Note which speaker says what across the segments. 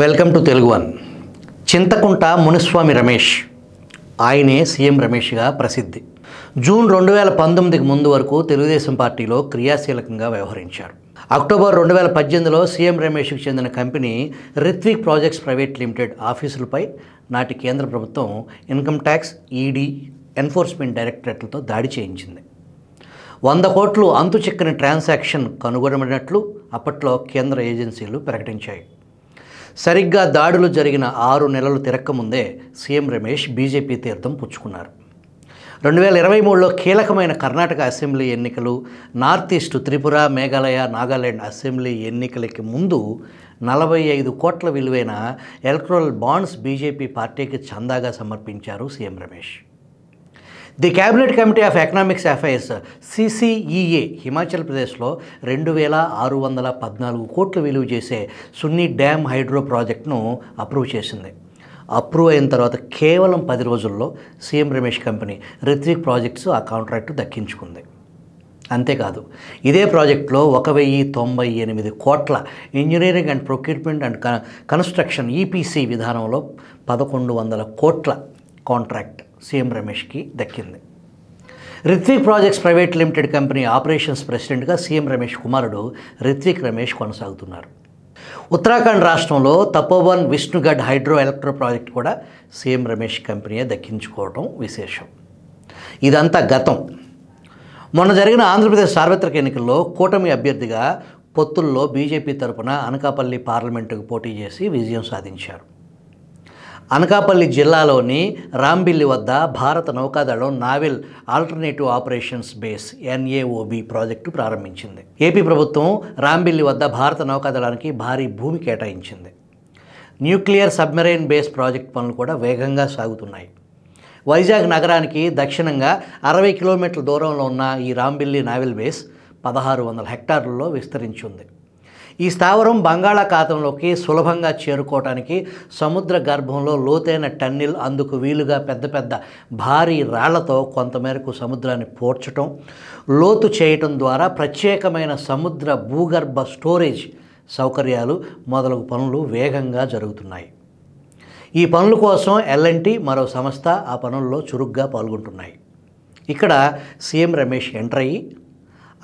Speaker 1: welcome to Telugu one Chintakunta Muniswamy Ramesh ఆయనే CM రమేష్గా ప్రసిద్ధి June రెండు వేల పంతొమ్మిదికి ముందు వరకు తెలుగుదేశం పార్టీలో క్రియాశీలకంగా వ్యవహరించారు అక్టోబర్ రెండు వేల పద్దెనిమిదిలో సీఎం రమేష్కి చెందిన company Ritwik projects private limited ఆఫీసులపై నాటి కేంద్ర ప్రభుత్వం ఇన్కమ్ ట్యాక్స్ ఈడీ ఎన్ఫోర్స్మెంట్ డైరెక్టరేట్లతో దాడి చేయించింది వంద కోట్లు అంతు చిక్కని ట్రాన్సాక్షన్ కనుగొనబడినట్లు అప్పట్లో కేంద్ర ఏజెన్సీలు ప్రకటించాయి సరిగ్గా దాడులు జరిగిన ఆరు నెలలు తిరక్కముందే సీఎం రమేష్ బీజేపీ తీర్థం పుచ్చుకున్నారు రెండు వేల ఇరవై మూడులో కీలకమైన కర్ణాటక అసెంబ్లీ ఎన్నికలు north east Tripura Meghalaya Nagaland assembly ఎన్నికలకి ముందు నలభై ఐదు కోట్ల విలువైన ఎలక్ట్రల్ బాండ్స్ బీజేపీ పార్టీకి చందాగా సమర్పించారు CM Ramesh the cabinet committee of economics affairs CCEA Himachal ప్రదేశ్లో రెండు వేల ఆరు వందల పద్నాలుగు కోట్లు విలువ చేసే సున్ని డ్యామ్ హైడ్రో ప్రాజెక్ట్ను అప్రూవ్ చేసింది అప్రూవ్ అయిన తర్వాత కేవలం పది రోజుల్లో CM Ramesh company Ritwik projects ఆ కాంట్రాక్ట్ దక్కించుకుంది అంతేకాదు ఇదే ప్రాజెక్టులో ఒక వెయ్యి తొంభై ఎనిమిది కోట్ల engineering and procurement and construction EPC విధానంలో పదకొండు వందల కోట్ల కాంట్రాక్ట్ సీఎం రమేష్కి దక్కింది Ritwik projects private limited company operations ప్రెసిడెంట్గా సీఎం రమేష్ కుమారుడు రిత్విక్ రమేష్ కొనసాగుతున్నారు ఉత్తరాఖండ్ రాష్ట్రంలో Tapovan Vishnugad hydro electro project కూడా సీఎం రమేష్ కంపెనీయే దక్కించుకోవడం విశేషం ఇదంతా గతం మొన్న జరిగిన ఆంధ్రప్రదేశ్ సార్వత్రిక ఎన్నికల్లో కూటమి అభ్యర్థిగా పొత్తుల్లో బీజేపీ తరపున అనకాపల్లి పార్లమెంటుకు పోటీ చేసి విజయం సాధించారు అనకాపల్లి జిల్లాలోని రాంబిల్లి వద్ద భారత నౌకాదళం naval alternative operations base NAOB project ప్రారంభించింది ఏపీ ప్రభుత్వం రాంబిల్లి వద్ద భారత నౌకాదళానికి భారీ భూమి కేటాయించింది న్యూక్లియర్ సబ్మెరైన్ బేస్ ప్రాజెక్ట్ పనులు కూడా వేగంగా సాగుతున్నాయి వైజాగ్ నగరానికి దక్షిణంగా అరవై కిలోమీటర్ల దూరంలో ఉన్న ఈ రాంబిల్లి నావెల్ బేస్ పదహారు వందల హెక్టార్లలో విస్తరించి ఉంది ఈ స్థావరం బంగాళాఖాతంలోకి సులభంగా చేరుకోవటానికి సముద్ర గర్భంలో లోతైన టన్నిల్ అందుకు వీలుగా పెద్ద పెద్ద భారీ రాళ్లతో కొంతమేరకు సముద్రాన్ని పోడ్చటం లోతు చేయటం ద్వారా ప్రత్యేకమైన సముద్ర భూగర్భ స్టోరేజ్ సౌకర్యాలు మొదలగు పనులు వేగంగా జరుగుతున్నాయి ఈ పనుల కోసం ఎల్ఎన్టి మరో సంస్థ ఆ పనుల్లో చురుగ్గా పాల్గొంటున్నాయి ఇక్కడ సీఎం రమేష్ ఎంటర్ అయ్యి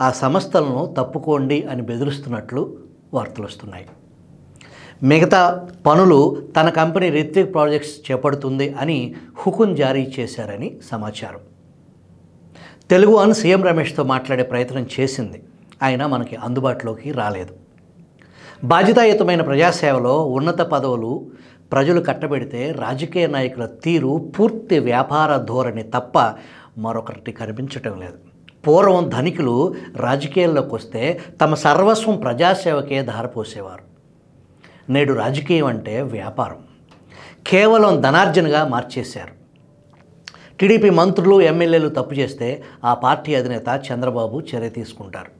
Speaker 1: ఆ సంస్థలను తప్పుకోండి అని బెదిరిస్తున్నట్లు వార్తలు వస్తున్నాయి మిగతా పనులు తన కంపెనీ రిత్విక్ ప్రాజెక్ట్స్ చేపడుతుంది అని హుకుం జారీ చేశారని సమాచారం తెలుగు అని సీఎం రమేష్తో మాట్లాడే ప్రయత్నం చేసింది ఆయన మనకి అందుబాటులోకి రాలేదు బాధ్యతాయుతమైన ప్రజాసేవలో ఉన్నత పదవులు ప్రజలు కట్టబెడితే రాజకీయ నాయకుల తీరు పూర్తి వ్యాపార ధోరణి తప్ప మరొకరికి కనిపించటం లేదు పూర్వం ధనికులు రాజకీయాల్లోకి వస్తే తమ సర్వస్వం ప్రజాసేవకే ధారపోసేవారు నేడు రాజకీయం అంటే వ్యాపారం కేవలం ధనార్జనగా మార్చేశారు టీడీపీ మంత్రులు ఎమ్మెల్యేలు తప్పు చేస్తే ఆ పార్టీ అధినేత చంద్రబాబు చర్య తీసుకుంటారు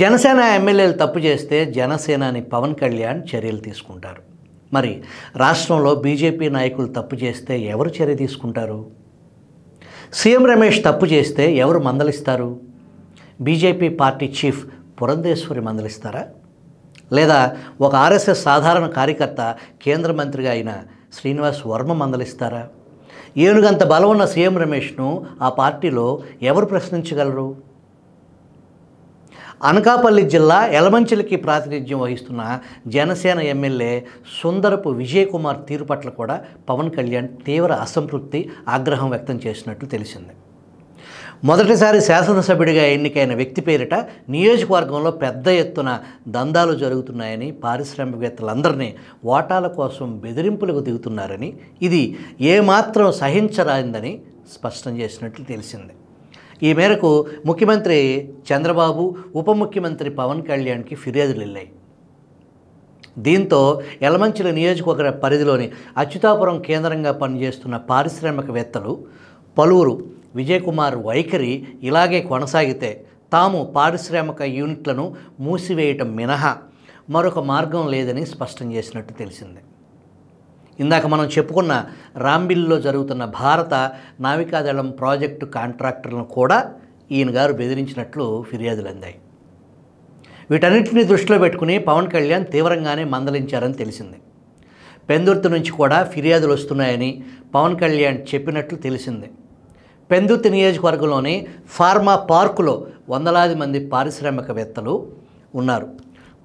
Speaker 1: జనసేన ఎమ్మెల్యేలు తప్పు చేస్తే జనసేనాని పవన్ కళ్యాణ్ చర్యలు తీసుకుంటారు మరి రాష్ట్రంలో బీజేపీ నాయకులు తప్పు చేస్తే ఎవరు చర్య తీసుకుంటారు సీఎం రమేష్ తప్పు చేస్తే ఎవరు మందలిస్తారు బీజేపీ పార్టీ చీఫ్ పురంధేశ్వరి మందలిస్తారా లేదా ఒక ఆర్ఎస్ఎస్ సాధారణ కార్యకర్త కేంద్ర మంత్రిగా అయిన శ్రీనివాస్ వర్మ మందలిస్తారా ఏనుగంత బలం ఉన్న సీఎం రమేష్ను ఆ పార్టీలో ఎవరు ప్రశ్నించగలరు అనకాపల్లి జిల్లా ఎలమంచిలకి ప్రాతినిధ్యం వహిస్తున్న జనసేన ఎమ్మెల్యే సుందరపు విజయ్ కుమార్ తీరు పట్ల కూడా పవన్ కళ్యాణ్ తీవ్ర అసంతృప్తి ఆగ్రహం వ్యక్తం చేసినట్లు తెలిసింది మొదటిసారి శాసనసభ్యుడిగా ఎన్నికైన వ్యక్తి పేరిట నియోజకవర్గంలో పెద్ద ఎత్తున దందాలు జరుగుతున్నాయని పారిశ్రామికవేత్తలందరినీ ఓటాల కోసం బెదిరింపులకు దిగుతున్నారని ఇది ఏమాత్రం సహించరాందని స్పష్టం చేసినట్లు తెలిసింది ఈ మేరకు ముఖ్యమంత్రి చంద్రబాబు ఉప ముఖ్యమంత్రి పవన్ కళ్యాణ్కి ఫిర్యాదులు వెళ్ళాయి దీంతో ఎలమంచిల నియోజకవర్గ పరిధిలోని అచ్యుతాపురం కేంద్రంగా పనిచేస్తున్న పారిశ్రామికవేత్తలు పలువురు విజయకుమార్ వైఖరి ఇలాగే కొనసాగితే తాము పారిశ్రామిక యూనిట్లను మూసివేయటం మినహా మరొక మార్గం లేదని స్పష్టం చేసినట్టు తెలిసింది ఇందాక మనం చెప్పుకున్న రాంబిల్లో జరుగుతున్న భారత నావికాదళం ప్రాజెక్టు కాంట్రాక్టర్లను కూడా ఈయన గారు బెదిరించినట్లు ఫిర్యాదులు అందాయి వీటన్నిటిని దృష్టిలో పెట్టుకుని పవన్ కళ్యాణ్ తీవ్రంగానే మందలించారని తెలిసింది పెందుర్తి నుంచి కూడా ఫిర్యాదులు వస్తున్నాయని పవన్ కళ్యాణ్ చెప్పినట్లు తెలిసింది పెందుర్తి నియోజకవర్గంలోని ఫార్మా పార్కులో వందలాది మంది పారిశ్రామికవేత్తలు ఉన్నారు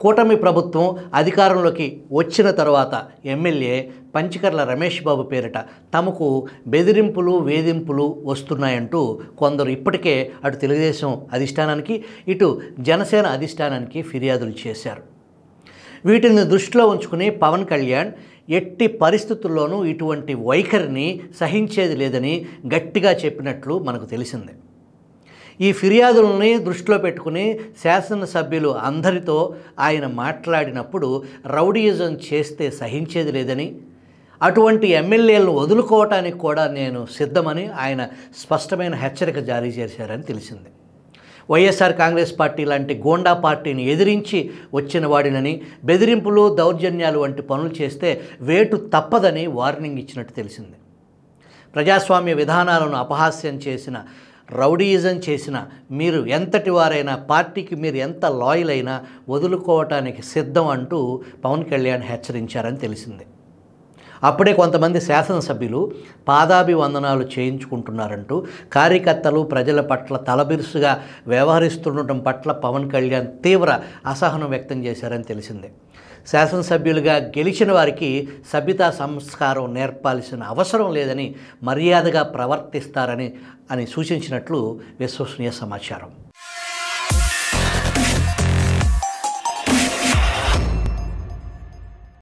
Speaker 1: కూటమి ప్రభుత్వం అధికారంలోకి వచ్చిన తర్వాత ఎమ్మెల్యే పంచకర్ల రమేష్ బాబు పేరిట తమకు బెదిరింపులు వేధింపులు వస్తున్నాయంటూ కొందరు ఇప్పటికే అటు తెలుగుదేశం అధిష్టానానికి ఇటు జనసేన అధిష్టానానికి ఫిర్యాదులు చేశారు వీటిని దృష్టిలో ఉంచుకుని పవన్ కళ్యాణ్ ఎట్టి పరిస్థితుల్లోనూ ఇటువంటి వైఖరిని సహించేది లేదని గట్టిగా చెప్పినట్లు మనకు తెలిసిందే ఈ ఫిర్యాదులని దృష్టిలో పెట్టుకుని శాసనసభ్యులు అందరితో ఆయన మాట్లాడినప్పుడు రౌడీయిజం చేస్తే సహించేది లేదని అటువంటి ఎమ్మెల్యేలను వదులుకోవటానికి కూడా నేను సిద్ధమని ఆయన స్పష్టమైన హెచ్చరిక జారీ చేశారని తెలిసింది వైఎస్ఆర్ కాంగ్రెస్ పార్టీ లాంటి గోండా పార్టీని ఎదిరించి వచ్చిన వాడినని బెదిరింపులు దౌర్జన్యాలు వంటి పనులు చేస్తే వేటు తప్పదని వార్నింగ్ ఇచ్చినట్టు తెలిసింది ప్రజాస్వామ్య విధానాలను అపహాస్యం చేసిన రౌడీయిజం చేసిన మీరు ఎంతటి వారైనా పార్టీకి మీరు ఎంత లాయల్ అయినా వదులుకోవటానికి సిద్ధం అంటూ పవన్ కళ్యాణ్ హెచ్చరించారని తెలిసింది అప్పుడే కొంతమంది శాసనసభ్యులు పాదాభివందనాలు చేయించుకుంటున్నారంటూ కార్యకర్తలు ప్రజల పట్ల తలబిరుసుగా వ్యవహరిస్తుండటం పట్ల పవన్ కళ్యాణ్ తీవ్ర అసహనం వ్యక్తం చేశారని తెలిసింది శాసనసభ్యులుగా గెలిచిన వారికి సభ్యతా సంస్కారం నేర్పాల్సిన అవసరం లేదని మర్యాదగా ప్రవర్తిస్తారని అని సూచించినట్లు విశ్వసనీయ సమాచారం